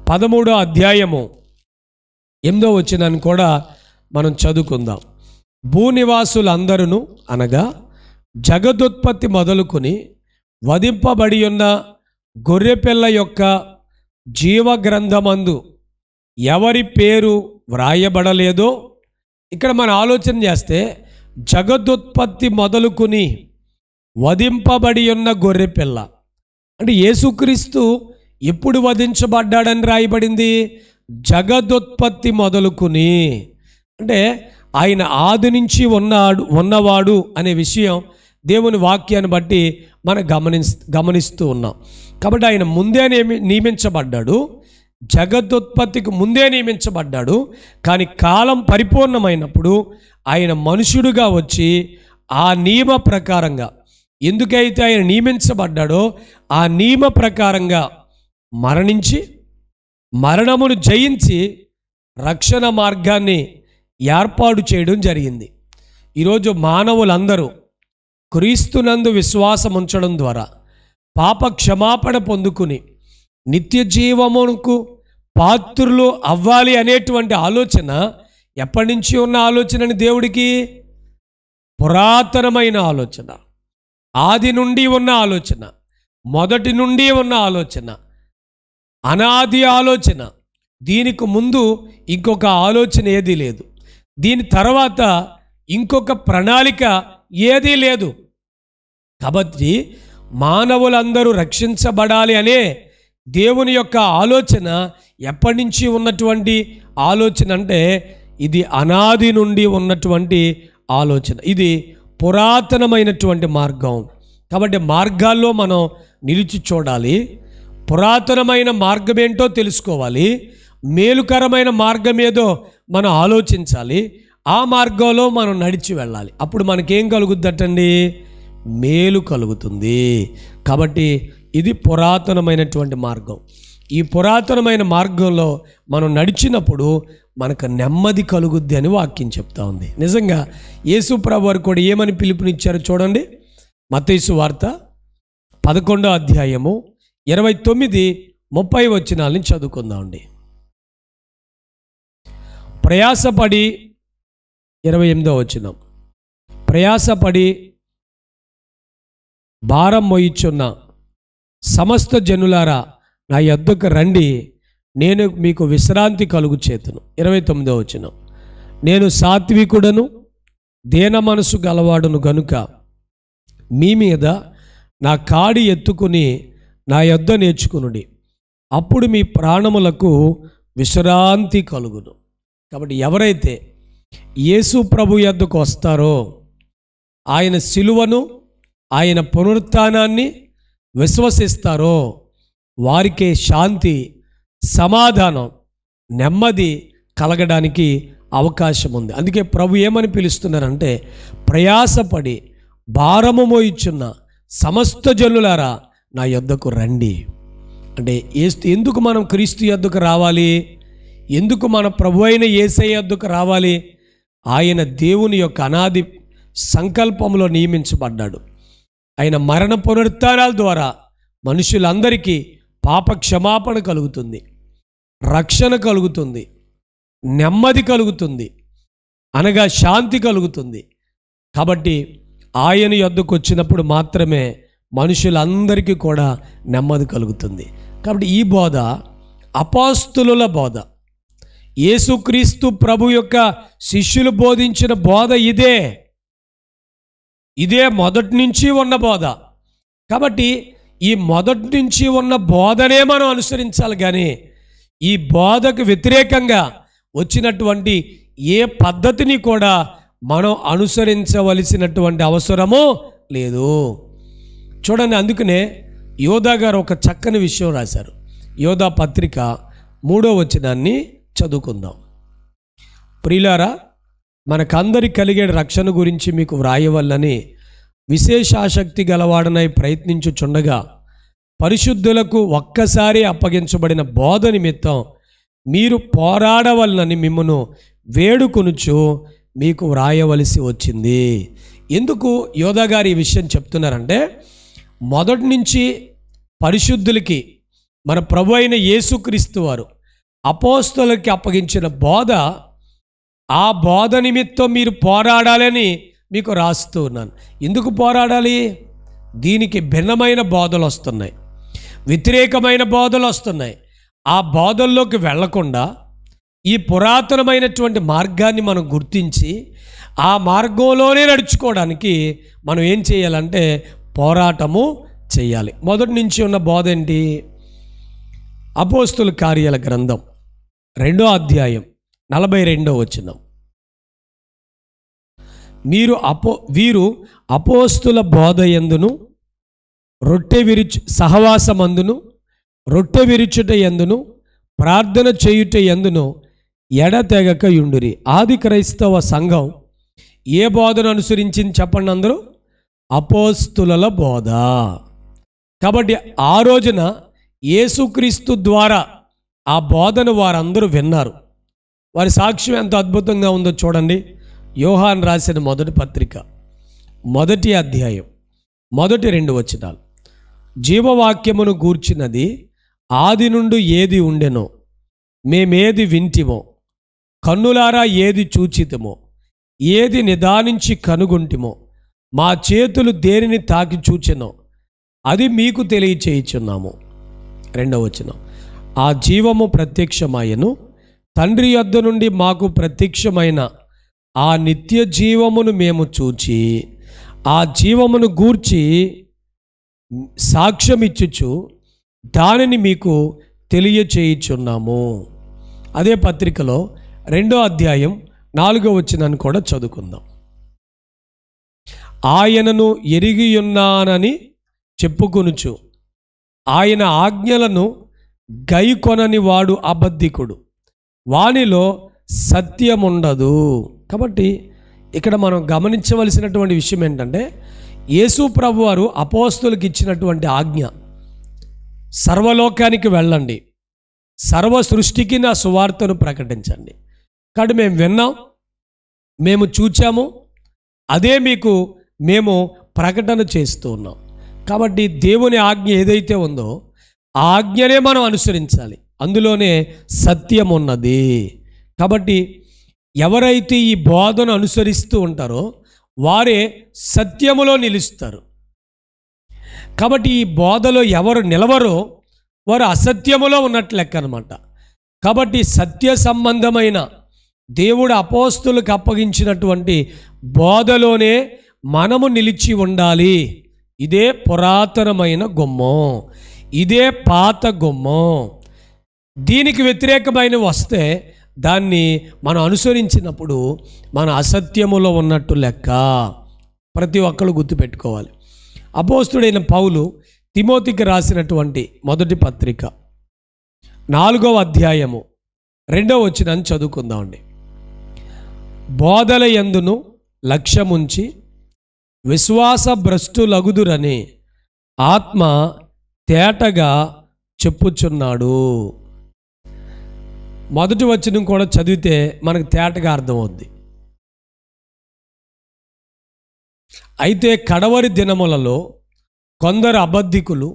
పదమూడో అధ్యాయము ఎనిమిదో వచ్చిందని కూడా మనం చదువుకుందాం భూనివాసులందరూ అనగా జగదుత్పత్తి మొదలుకొని వధింపబడి ఉన్న గొర్రెపిల్ల యొక్క జీవ గ్రంథమందు ఎవరి పేరు వ్రాయబడలేదో ఇక్కడ మన ఆలోచన చేస్తే జగదుత్పత్తి మొదలుకుని వధింపబడి ఉన్న గొర్రెపిల్ల అంటే యేసుక్రీస్తు ఎప్పుడు వధించబడ్డాడని రాయబడింది జగదుత్పత్తి మొదలుకుని అంటే ఆయన ఆది నుంచి ఉన్నాడు ఉన్నవాడు అనే విషయం దేవుని వాక్యాన్ని బట్టి మనం గమనిస్ గమనిస్తూ ఉన్నాం కాబట్టి ఆయన ముందే నియమించబడ్డాడు జగదుత్పత్తికి ముందే నియమించబడ్డాడు కానీ కాలం పరిపూర్ణమైనప్పుడు ఆయన మనుషుడుగా వచ్చి ఆ నియమ ప్రకారంగా ఎందుకైతే ఆయన నియమించబడ్డాడో ఆ నియమ ప్రకారంగా మరణించి మరణమును జయించి రక్షణ మార్గాన్ని ఏర్పాటు చేయడం జరిగింది ఈరోజు మానవులందరూ క్రీస్తునందు విశ్వాసం ఉంచడం ద్వారా పాప క్షమాపణ పొందుకుని నిత్య జీవమునకు పాత్రులు అవ్వాలి అనేటువంటి ఆలోచన ఎప్పటి నుంచి ఉన్న ఆలోచనని దేవుడికి పురాతనమైన ఆలోచన ఆది నుండి ఉన్న ఆలోచన మొదటి నుండి ఉన్న ఆలోచన అనాది ఆలోచన దీనికి ముందు ఇంకొక ఆలోచన ఏదీ లేదు దీని తర్వాత ఇంకొక ప్రణాళిక ఏదీ లేదు కాబట్టి మానవులందరూ రక్షించబడాలి అనే దేవుని యొక్క ఆలోచన ఎప్పటి నుంచి ఉన్నటువంటి ఆలోచన అంటే ఇది అనాది నుండి ఉన్నటువంటి ఆలోచన ఇది పురాతనమైనటువంటి మార్గం కాబట్టి మార్గాల్లో మనం నిలిచి చూడాలి పురాతనమైన మార్గం ఏంటో తెలుసుకోవాలి మేలుకరమైన మార్గం ఏదో మనం ఆలోచించాలి ఆ మార్గంలో మనం నడిచి వెళ్ళాలి అప్పుడు మనకేం కలుగుద్దటండి మేలు కలుగుతుంది కాబట్టి ఇది పురాతనమైనటువంటి మార్గం ఈ పురాతనమైన మార్గంలో మనం నడిచినప్పుడు మనకు నెమ్మది కలుగుద్ది అని వాక్యం చెప్తా ఉంది నిజంగా యేసుప్రభు వారు కూడా ఏమని పిలుపునిచ్చారో చూడండి మతేసు వార్త పదకొండో అధ్యాయము ఇరవై తొమ్మిది ముప్పై వచ్చినాలని చదువుకుందామండి ప్రయాసపడి ఇరవై ఎనిమిదో వచ్చినాం ప్రయాసపడి భారం మోయిచున్న సమస్త జనులారా నా యొద్దకు రండి నేను మీకు విశ్రాంతి కలుగు చేతును ఇరవై తొమ్మిదో వచ్చిన నేను సాత్వికుడను దేన మనసు గలవాడును గనుక మీ మీద నా కాడి ఎత్తుకుని నా యొద్ద నేర్చుకునుడి అప్పుడు మీ ప్రాణములకు విశ్రాంతి కలుగును కాబట్టి ఎవరైతే యేసు ప్రభు యొద్దకు వస్తారో ఆయన శిలువను ఆయన పునరుత్నాన్ని విశ్వసిస్తారో వారికే శాంతి సమాధానం నెమ్మది కలగడానికి అవకాశం ఉంది అందుకే ప్రభు ఏమని పిలుస్తున్నారంటే ప్రయాసపడి భారము మోయిచ్చున్న సమస్త జనులారా నా యొద్దకు రండి అంటే ఎందుకు మనం క్రీస్తు యొద్దకు రావాలి ఎందుకు మన ప్రభు అయిన ఏసై యొద్దకు రావాలి ఆయన దేవుని యొక్క అనాది సంకల్పంలో నియమించబడ్డాడు ఆయన మరణ పునరుత్నాల ద్వారా మనుషులందరికీ పాప క్షమాపణ కలుగుతుంది రక్షణ కలుగుతుంది నెమ్మది కలుగుతుంది అనగా శాంతి కలుగుతుంది కాబట్టి ఆయన యొద్దకు వచ్చినప్పుడు మాత్రమే మనుషులందరికీ కూడా నెమ్మది కలుగుతుంది కాబట్టి ఈ బోధ అపాస్తుల బోధ యేసుక్రీస్తు ప్రభు యొక్క శిష్యులు బోధించిన బోధ ఇదే ఇదే మొదటి నుంచి ఉన్న బోధ కాబట్టి ఈ మొదటి నుంచి ఉన్న బోధనే మనం అనుసరించాలి కానీ ఈ బోధకు వ్యతిరేకంగా వచ్చినటువంటి ఏ పద్ధతిని కూడా మనం అనుసరించవలసినటువంటి అవసరము లేదు చూడండి అందుకనే యోధా గారు ఒక చక్కని విషయం రాశారు యోధా పత్రిక మూడో వచ్చినాన్ని చదువుకుందాం ప్రియులారా మనకందరి కలిగే రక్షణ గురించి మీకు వ్రాయవల్లని విశేషాసక్తి గలవాడనై ప్రయత్నించుచుండగా పరిశుద్ధులకు ఒక్కసారి అప్పగించబడిన బోధ నిమిత్తం మీరు పోరాడవల్లని మిమ్మను వేడుకొనుచు మీకు వ్రాయవలసి వచ్చింది ఎందుకు యోధా గారు ఈ విషయం చెప్తున్నారంటే మొదటి నుంచి పరిశుద్ధులకి మన ప్రభు అయిన యేసుక్రీస్తు వారు అపోస్తులకి అప్పగించిన బోధ ఆ బోధ నిమిత్తం మీరు పోరాడాలని మీకు రాస్తూ ఉన్నాను ఎందుకు పోరాడాలి దీనికి భిన్నమైన బోధలు వస్తున్నాయి వ్యతిరేకమైన బోధలు వస్తున్నాయి ఆ బోధల్లోకి వెళ్లకుండా ఈ పురాతనమైనటువంటి మార్గాన్ని మనం గుర్తించి ఆ మార్గంలోనే నడుచుకోవడానికి మనం ఏం చేయాలంటే పోరాటము చేయాలి మొదటి నుంచి ఉన్న బోధ ఏంటి అపోస్తుల కార్యాల గ్రంథం రెండో అధ్యాయం నలభై రెండో వచ్చిన మీరు అపో వీరు అపోస్తుల బోధ ఎందును రొట్టె విరుచు సహవాసమందును రొట్టె విరుచుట ఎందును ప్రార్థన చేయుట ఎందును ఎడతెగక యుండురి ఆది క్రైస్తవ సంఘం ఏ బోధను అనుసరించింది చెప్పండి అందరూ అపోస్తుల బోధ కాబట్టి ఆ రోజున యేసుక్రీస్తు ద్వారా ఆ బోధను వారందరూ విన్నారు వారి సాక్ష్యం ఎంత అద్భుతంగా ఉందో చూడండి యోహాన్ రాసిన మొదటి పత్రిక మొదటి అధ్యాయం మొదటి రెండు వచనాలు జీవవాక్యమును గూర్చినది ఆది నుండి ఏది ఉండెనో మేమేది వింటిమో కన్నులారా ఏది చూచితమో ఏది నిదానించి కనుగొంటిమో మా చేతులు దేనిని తాకి చూచెనో అది మీకు తెలియచేయుచున్నాము రెండవ వచనం ఆ జీవము ప్రత్యక్షమాయను తండ్రి యొద్ద నుండి మాకు ప్రత్యక్షమైన ఆ నిత్య జీవమును మేము చూచి ఆ జీవమును గూర్చి సాక్ష్యమిచ్చుచు దానిని మీకు తెలియచేయుచున్నాము అదే పత్రికలో రెండో అధ్యాయం నాలుగో వచ్చిందని కూడా చదువుకుందాం ఆయనను ఎరిగియున్నానని చెప్పుకొనుచు ఆయన ఆజ్ఞలను గైకొనని వాడు అబద్ధికుడు వాణిలో సత్యం ఉండదు కాబట్టి ఇక్కడ మనం గమనించవలసినటువంటి విషయం ఏంటంటే యేసు ప్రభు వారు అపోస్తులకు ఇచ్చినటువంటి ఆజ్ఞ సర్వలోకానికి వెళ్ళండి సర్వ సృష్టికి నా సువార్తను ప్రకటించండి కాబట్టి మేము విన్నాం మేము చూచాము అదే మీకు మేము ప్రకటన చేస్తూ ఉన్నాం కాబట్టి దేవుని ఆజ్ఞ ఏదైతే ఉందో ఆ ఆజ్ఞనే మనం అనుసరించాలి అందులోనే సత్యం ఉన్నది కాబట్టి ఎవరైతే ఈ బోధను అనుసరిస్తూ ఉంటారో వారే సత్యములో నిలుస్తారు కాబట్టి ఈ బోధలో ఎవరు నిలవరో వారు అసత్యములో ఉన్నట్లు లెక్క అనమాట కాబట్టి సత్య సంబంధమైన దేవుడు అపోస్తులకు అప్పగించినటువంటి బోధలోనే మనము నిలిచి ఉండాలి ఇదే పురాతనమైన గుమ్మం ఇదే పాత గుమ్మం దీనికి వ్యతిరేకమైన వస్తే దాన్ని మనం అనుసరించినప్పుడు మన అసత్యములో ఉన్నట్టు లెక్క ప్రతి ఒక్కరు గుర్తుపెట్టుకోవాలి అపోస్తుడైన పౌలు తిమోతికి రాసినటువంటి మొదటి పత్రిక నాలుగవ అధ్యాయము రెండవ వచ్చిన చదువుకుందామండి బోధల ఎందును లక్ష్యముంచి విశ్వాస భ్రష్టులగుదురని ఆత్మ తేటగా చెప్పుచున్నాడు మొదటి వచనం కూడా చదివితే మనకు తేటగా అర్థమవుద్ది అయితే కడవరి దినములలో కొందరు అబద్ధికులు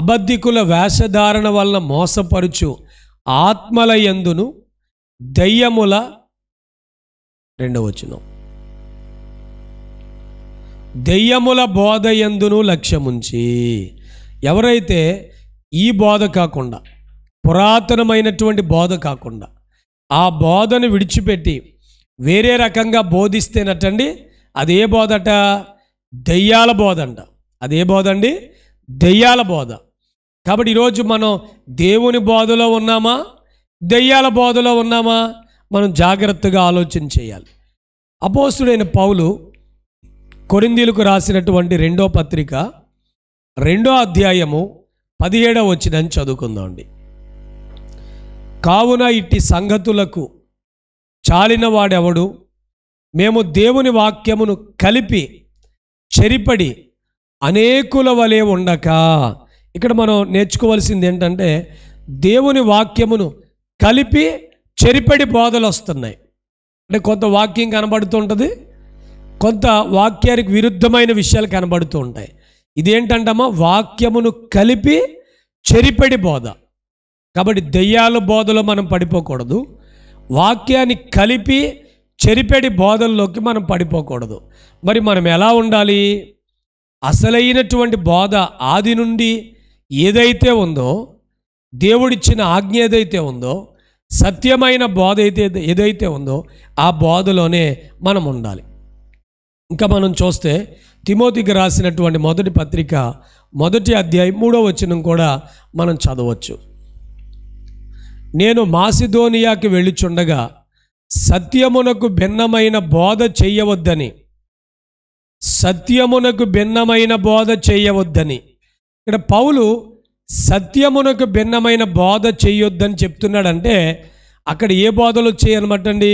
అబద్ధికుల వేషధారణ వలన మోసపరుచు ఆత్మల ఎందును దయ్యముల రెండవచనం దెయ్యముల బోధ ఎందును లక్ష్యముంచి ఎవరైతే ఈ బోధ కాకుండా పురాతనమైనటువంటి బోధ కాకుండా ఆ బోధను విడిచిపెట్టి వేరే రకంగా బోధిస్తేనటండి అదే బోధట దెయ్యాల బోధ అంట అదే బోధ అండి దెయ్యాల బోధ కాబట్టి ఈరోజు మనం దేవుని బోధలో ఉన్నామా దెయ్యాల బోధలో ఉన్నామా మనం జాగ్రత్తగా ఆలోచన చేయాలి అపోస్తుడైన పౌలు కొరిందీలకు రాసినటువంటి రెండో పత్రిక రెండో అధ్యాయము పదిహేడవ వచ్చిందని చదువుకుందాం అండి కావున ఇట్టి సంగతులకు చాలిన వాడెవడు మేము దేవుని వాక్యమును కలిపి చెరిపడి అనేకుల వలె ఉండక ఇక్కడ మనం నేర్చుకోవాల్సింది ఏంటంటే దేవుని వాక్యమును కలిపి చెరిపడి బోధలు వస్తున్నాయి అంటే కొంత వాక్యం కనబడుతుంటుంది కొంత వాక్యానికి విరుద్ధమైన విషయాలు కనబడుతూ ఉంటాయి ఇదేంటంటమ్మా వాక్యమును కలిపి చెరిపడి బోధ కాబట్టి దెయ్యాల బోధలో మనం పడిపోకూడదు వాక్యాన్ని కలిపి చెరిపెడి బోధల్లోకి మనం పడిపోకూడదు మరి మనం ఎలా ఉండాలి అసలైనటువంటి బోధ ఆది నుండి ఏదైతే ఉందో దేవుడిచ్చిన ఆజ్ఞ ఏదైతే ఉందో సత్యమైన బోధ అయితే ఏదైతే ఉందో ఆ బోధలోనే మనం ఉండాలి ఇంకా మనం చూస్తే తిమోతికి రాసినటువంటి మొదటి పత్రిక మొదటి అధ్యాయం మూడో వచనం కూడా మనం చదవచ్చు నేను మాసిధోనియాకి వెళ్ళిచుండగా సత్యమునకు భిన్నమైన బోధ చేయవద్దని సత్యమునకు భిన్నమైన బోధ చేయవద్దని ఇక్కడ పౌలు సత్యమునకు భిన్నమైన బోధ చేయొద్దని చెప్తున్నాడంటే అక్కడ ఏ బోధలు వచ్చాయి అండి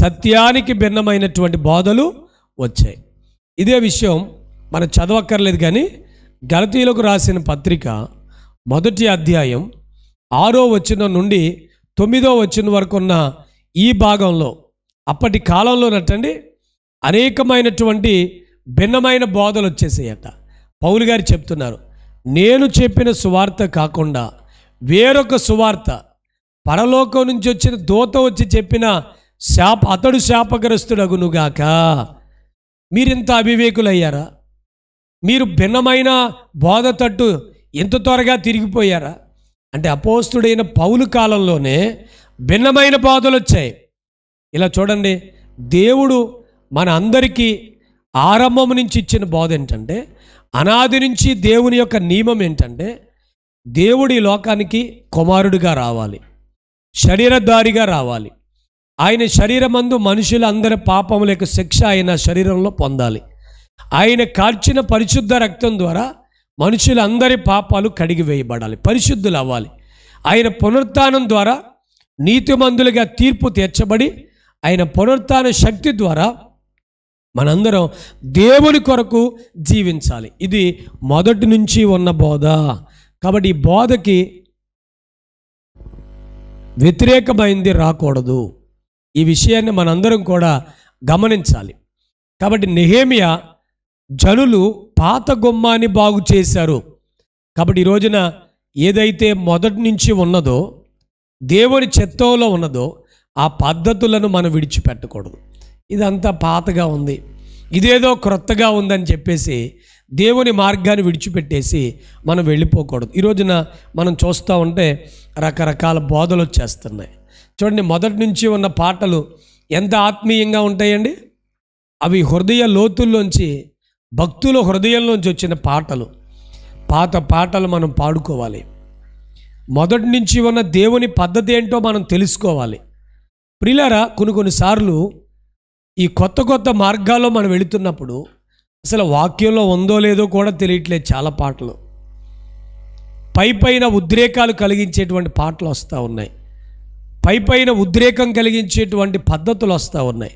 సత్యానికి భిన్నమైనటువంటి బోధలు వచ్చాయి ఇదే విషయం మనం చదవక్కర్లేదు కానీ గలతీలకు రాసిన పత్రిక మొదటి అధ్యాయం ఆరో వచ్చిన నుండి తొమ్మిదో వచ్చిన వరకు ఉన్న ఈ భాగంలో అప్పటి కాలంలోనట్టండి అనేకమైనటువంటి భిన్నమైన బోధలు వచ్చేసాయట పౌలు గారు చెప్తున్నారు నేను చెప్పిన సువార్త కాకుండా వేరొక సువార్త పరలోకం నుంచి వచ్చిన దూత వచ్చి చెప్పిన శాప అతడు శాపగ్రస్తుడగునుగాక మీరింత అవివేకులయ్యారా మీరు భిన్నమైన బోధ తట్టు ఎంత త్వరగా తిరిగిపోయారా అంటే అపోస్తుడైన పౌలు కాలంలోనే భిన్నమైన బాధలు వచ్చాయి ఇలా చూడండి దేవుడు మన అందరికీ ఆరంభం నుంచి ఇచ్చిన బోధ ఏంటంటే అనాది నుంచి దేవుని యొక్క నియమం ఏంటంటే దేవుడి లోకానికి కుమారుడిగా రావాలి శరీరధారిగా రావాలి ఆయన శరీరమందు అందరి పాపముల యొక్క శిక్ష ఆయన శరీరంలో పొందాలి ఆయన కాల్చిన పరిశుద్ధ రక్తం ద్వారా మనుషులందరి పాపాలు కడిగివేయబడాలి పరిశుద్ధులు అవ్వాలి ఆయన పునరుత్నం ద్వారా నీతిమందులుగా తీర్పు తీర్చబడి ఆయన పునరుత్న శక్తి ద్వారా మనందరం దేవుని కొరకు జీవించాలి ఇది మొదటి నుంచి ఉన్న బోధ కాబట్టి ఈ బోధకి వ్యతిరేకమైంది రాకూడదు ఈ విషయాన్ని మనందరం కూడా గమనించాలి కాబట్టి నెహేమియా జనులు పాత గుమ్మాన్ని బాగు చేశారు కాబట్టి ఈ రోజున ఏదైతే మొదటి నుంచి ఉన్నదో దేవుని చెత్తలో ఉన్నదో ఆ పద్ధతులను మనం విడిచిపెట్టకూడదు ఇదంతా పాతగా ఉంది ఇదేదో క్రొత్తగా ఉందని చెప్పేసి దేవుని మార్గాన్ని విడిచిపెట్టేసి మనం వెళ్ళిపోకూడదు ఈ రోజున మనం చూస్తూ ఉంటే రకరకాల బోధలు వచ్చేస్తున్నాయి చూడండి మొదటి నుంచి ఉన్న పాటలు ఎంత ఆత్మీయంగా ఉంటాయండి అవి హృదయ లోతుల్లోంచి భక్తుల హృదయంలోంచి వచ్చిన పాటలు పాత పాటలు మనం పాడుకోవాలి మొదటి నుంచి ఉన్న దేవుని పద్ధతి ఏంటో మనం తెలుసుకోవాలి ప్రిలరా కొన్ని కొన్నిసార్లు ఈ కొత్త కొత్త మార్గాల్లో మనం వెళుతున్నప్పుడు అసలు వాక్యంలో ఉందో లేదో కూడా తెలియట్లేదు చాలా పాటలు పై పైన ఉద్రేకాలు కలిగించేటువంటి పాటలు వస్తూ ఉన్నాయి పై పైన ఉద్రేకం కలిగించేటువంటి పద్ధతులు వస్తూ ఉన్నాయి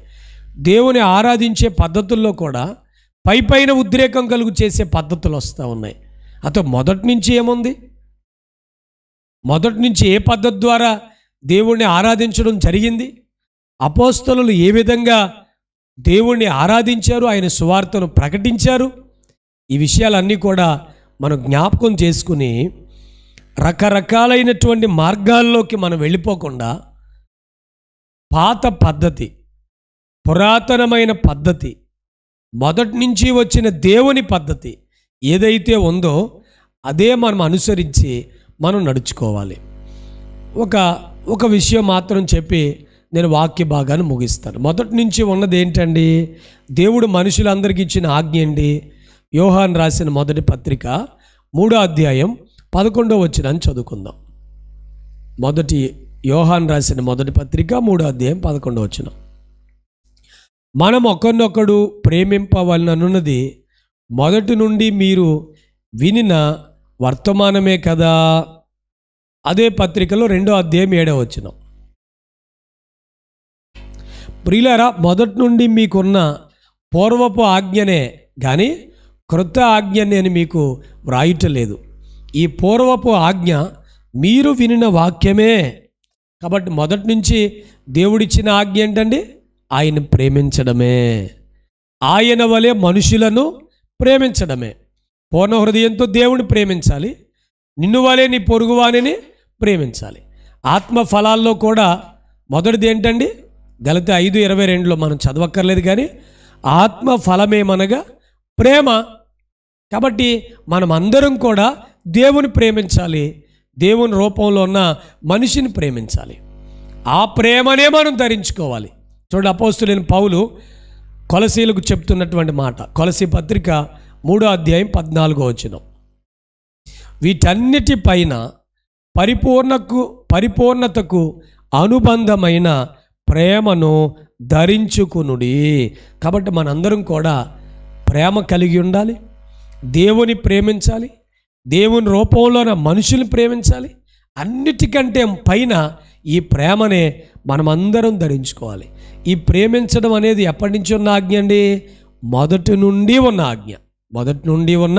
దేవుని ఆరాధించే పద్ధతుల్లో కూడా పై పైన ఉద్రేకం కలుగు చేసే పద్ధతులు వస్తూ ఉన్నాయి అతను మొదటి నుంచి ఏముంది మొదటి నుంచి ఏ పద్ధతి ద్వారా దేవుణ్ణి ఆరాధించడం జరిగింది అపోస్తలు ఏ విధంగా దేవుణ్ణి ఆరాధించారు ఆయన సువార్తను ప్రకటించారు ఈ విషయాలన్నీ కూడా మనం జ్ఞాపకం చేసుకుని రకరకాలైనటువంటి మార్గాల్లోకి మనం వెళ్ళిపోకుండా పాత పద్ధతి పురాతనమైన పద్ధతి మొదటి నుంచి వచ్చిన దేవుని పద్ధతి ఏదైతే ఉందో అదే మనం అనుసరించి మనం నడుచుకోవాలి ఒక ఒక విషయం మాత్రం చెప్పి నేను వాక్య భాగాన్ని ముగిస్తాను మొదటి నుంచి ఉన్నది ఏంటండి దేవుడు మనుషులందరికీ ఇచ్చిన ఆజ్ఞ అండి యోహాన్ రాసిన మొదటి పత్రిక మూడో అధ్యాయం పదకొండో అని చదువుకుందాం మొదటి యోహాన్ రాసిన మొదటి పత్రిక మూడో అధ్యాయం పదకొండో వచ్చినాం మనం ఒకరినొకడు ప్రేమింపవలననున్నది మొదటి నుండి మీరు వినిన వర్తమానమే కదా అదే పత్రికలో రెండో అధ్యాయం ఏడవ వచ్చిన ప్రియులారా మొదటి నుండి మీకున్న పూర్వపు ఆజ్ఞనే కానీ క్రొత్త ఆజ్ఞ నేను మీకు వ్రాయటలేదు ఈ పూర్వపు ఆజ్ఞ మీరు వినిన వాక్యమే కాబట్టి మొదటి నుంచి దేవుడిచ్చిన ఆజ్ఞ ఏంటండి ఆయన ప్రేమించడమే ఆయన వలె మనుషులను ప్రేమించడమే పూర్ణ హృదయంతో దేవుని ప్రేమించాలి నిన్ను వలె నీ పొరుగువాణిని ప్రేమించాలి ఆత్మ ఫలాల్లో కూడా మొదటిది ఏంటండి గలత ఐదు ఇరవై రెండులో మనం చదవక్కర్లేదు కానీ ఆత్మ ఫలమేమనగా ప్రేమ కాబట్టి మనం అందరం కూడా దేవుని ప్రేమించాలి దేవుని రూపంలో ఉన్న మనిషిని ప్రేమించాలి ఆ ప్రేమనే మనం ధరించుకోవాలి చూడండి అపోస్తులైన పౌలు కొలసీలకు చెప్తున్నటువంటి మాట కొలసీ పత్రిక మూడో అధ్యాయం పద్నాలుగో వచ్చిన వీటన్నిటి పైన పరిపూర్ణకు పరిపూర్ణతకు అనుబంధమైన ప్రేమను ధరించుకునుడి కాబట్టి మనందరం కూడా ప్రేమ కలిగి ఉండాలి దేవుని ప్రేమించాలి దేవుని రూపంలోన మనుషుల్ని ప్రేమించాలి అన్నిటికంటే పైన ఈ ప్రేమనే మనమందరం ధరించుకోవాలి ఈ ప్రేమించడం అనేది ఎప్పటి నుంచి ఉన్న ఆజ్ఞ అండి మొదటి నుండి ఉన్న ఆజ్ఞ మొదటి నుండి ఉన్న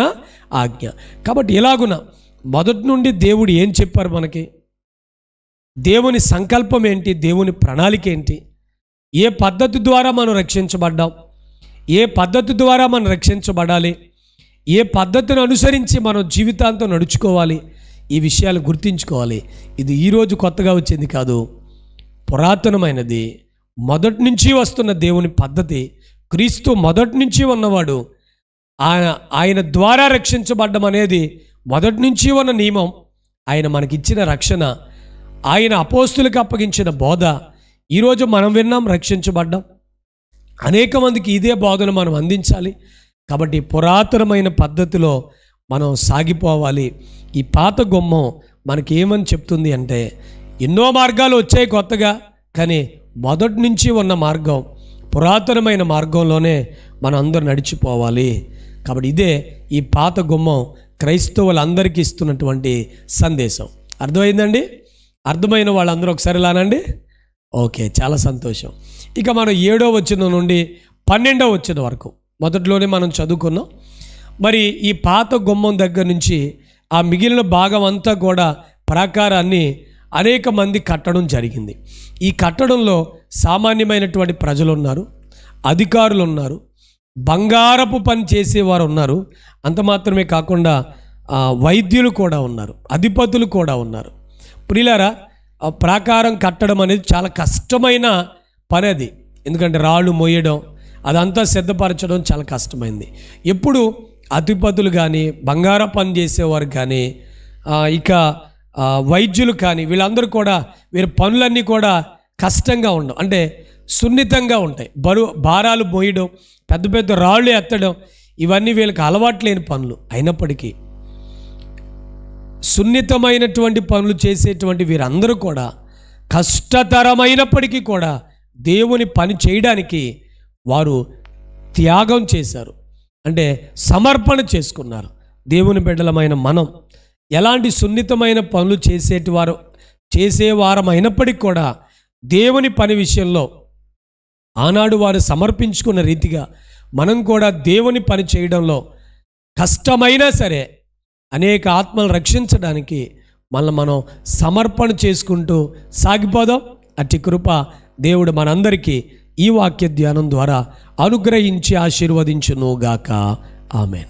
ఆజ్ఞ కాబట్టి ఇలాగున మొదటి నుండి దేవుడు ఏం చెప్పారు మనకి దేవుని సంకల్పం ఏంటి దేవుని ప్రణాళిక ఏంటి ఏ పద్ధతి ద్వారా మనం రక్షించబడ్డాం ఏ పద్ధతి ద్వారా మనం రక్షించబడాలి ఏ పద్ధతిని అనుసరించి మనం జీవితాంతం నడుచుకోవాలి ఈ విషయాలు గుర్తించుకోవాలి ఇది ఈరోజు కొత్తగా వచ్చింది కాదు పురాతనమైనది మొదటి నుంచి వస్తున్న దేవుని పద్ధతి క్రీస్తు మొదటి నుంచి ఉన్నవాడు ఆయన ఆయన ద్వారా రక్షించబడ్డం అనేది మొదటి నుంచి ఉన్న నియమం ఆయన మనకిచ్చిన రక్షణ ఆయన అపోస్తులకు అప్పగించిన బోధ ఈరోజు మనం విన్నాం రక్షించబడ్డం అనేక మందికి ఇదే బోధను మనం అందించాలి కాబట్టి పురాతనమైన పద్ధతిలో మనం సాగిపోవాలి ఈ పాత గుమ్మం మనకేమని చెప్తుంది అంటే ఎన్నో మార్గాలు వచ్చాయి కొత్తగా కానీ మొదటి నుంచి ఉన్న మార్గం పురాతనమైన మార్గంలోనే మనం నడిచిపోవాలి కాబట్టి ఇదే ఈ పాత గుమ్మం క్రైస్తవులందరికీ ఇస్తున్నటువంటి సందేశం అర్థమైందండి అర్థమైన వాళ్ళందరూ ఒకసారి లానండి ఓకే చాలా సంతోషం ఇక మనం ఏడో వచ్చిన నుండి పన్నెండో వచ్చిన వరకు మొదట్లోనే మనం చదువుకున్నాం మరి ఈ పాత గుమ్మం దగ్గర నుంచి ఆ మిగిలిన భాగం అంతా కూడా ప్రాకారాన్ని అనేక మంది కట్టడం జరిగింది ఈ కట్టడంలో సామాన్యమైనటువంటి ప్రజలు ఉన్నారు అధికారులు ఉన్నారు బంగారపు పని చేసేవారు ఉన్నారు అంత మాత్రమే కాకుండా వైద్యులు కూడా ఉన్నారు అధిపతులు కూడా ఉన్నారు ప్రిలారా ప్రాకారం కట్టడం అనేది చాలా కష్టమైన పని అది ఎందుకంటే రాళ్ళు మోయడం అదంతా సిద్ధపరచడం చాలా కష్టమైంది ఎప్పుడు అధిపతులు కానీ బంగారం పని చేసేవారు కానీ ఇక వైద్యులు కానీ వీళ్ళందరూ కూడా వీరి పనులన్నీ కూడా కష్టంగా ఉండవు అంటే సున్నితంగా ఉంటాయి బరువు భారాలు మోయడం పెద్ద పెద్ద రాళ్ళు ఎత్తడం ఇవన్నీ వీళ్ళకి అలవాటు లేని పనులు అయినప్పటికీ సున్నితమైనటువంటి పనులు చేసేటువంటి వీరందరూ కూడా కష్టతరమైనప్పటికీ కూడా దేవుని పని చేయడానికి వారు త్యాగం చేశారు అంటే సమర్పణ చేసుకున్నారు దేవుని బిడ్డలమైన మనం ఎలాంటి సున్నితమైన పనులు చేసేటివారు చేసేవారమైనప్పటికీ కూడా దేవుని పని విషయంలో ఆనాడు వారు సమర్పించుకున్న రీతిగా మనం కూడా దేవుని పని చేయడంలో కష్టమైనా సరే అనేక ఆత్మలు రక్షించడానికి మళ్ళీ మనం సమర్పణ చేసుకుంటూ సాగిపోదాం అట్టి కృప దేవుడు మనందరికీ ఈ వాక్య ధ్యానం ద్వారా అనుగ్రహించి ఆశీర్వదించునుగాక ఆమెన్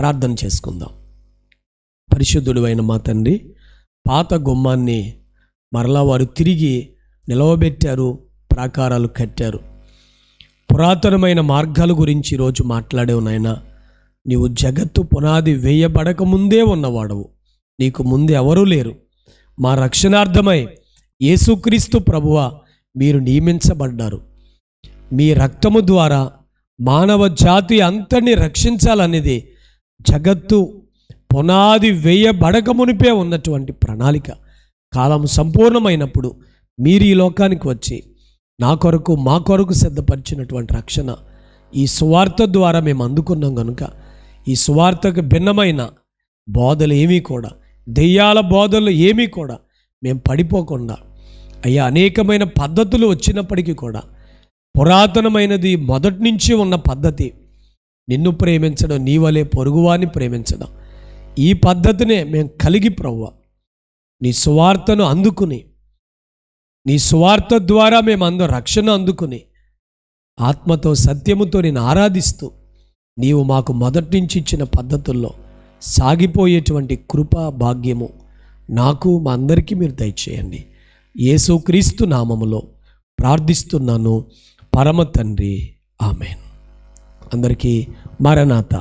ప్రార్థన చేసుకుందాం పరిశుద్ధుడు అయిన మా తండ్రి పాత గుమ్మాన్ని మరలా వారు తిరిగి నిలవబెట్టారు ప్రాకారాలు కట్టారు పురాతనమైన మార్గాల గురించి ఈరోజు మాట్లాడేవు నాయన నీవు జగత్తు పునాది వేయబడక ముందే ఉన్నవాడవు నీకు ముందు ఎవరూ లేరు మా రక్షణార్థమై యేసుక్రీస్తు ప్రభువ మీరు నియమించబడ్డారు మీ రక్తము ద్వారా మానవ జాతి అంతటిని రక్షించాలనేది జగత్తు పునాది వేయబడక మునిపే ఉన్నటువంటి ప్రణాళిక కాలం సంపూర్ణమైనప్పుడు మీరు ఈ లోకానికి వచ్చి నా కొరకు మా కొరకు సిద్ధపరిచినటువంటి రక్షణ ఈ సువార్త ద్వారా మేము అందుకున్నాం కనుక ఈ సువార్తకు భిన్నమైన బోధలు ఏమీ కూడా దెయ్యాల బోధలు ఏమీ కూడా మేము పడిపోకుండా అయ్యా అనేకమైన పద్ధతులు వచ్చినప్పటికీ కూడా పురాతనమైనది మొదటి నుంచి ఉన్న పద్ధతి నిన్ను ప్రేమించడం నీ వలే పొరుగువాని ప్రేమించడం ఈ పద్ధతినే మేము కలిగి ప్రవ్వ నీ సువార్తను అందుకుని నీ సువార్త ద్వారా మేము అందరం రక్షణ అందుకుని ఆత్మతో సత్యముతో నేను ఆరాధిస్తూ నీవు మాకు మొదటి నుంచి ఇచ్చిన పద్ధతుల్లో సాగిపోయేటువంటి కృప భాగ్యము నాకు మా అందరికీ మీరు దయచేయండి యేసుక్రీస్తు నామములో ప్రార్థిస్తున్నాను పరమ తండ్రి ఆమెన్ అందరికీ మరణాత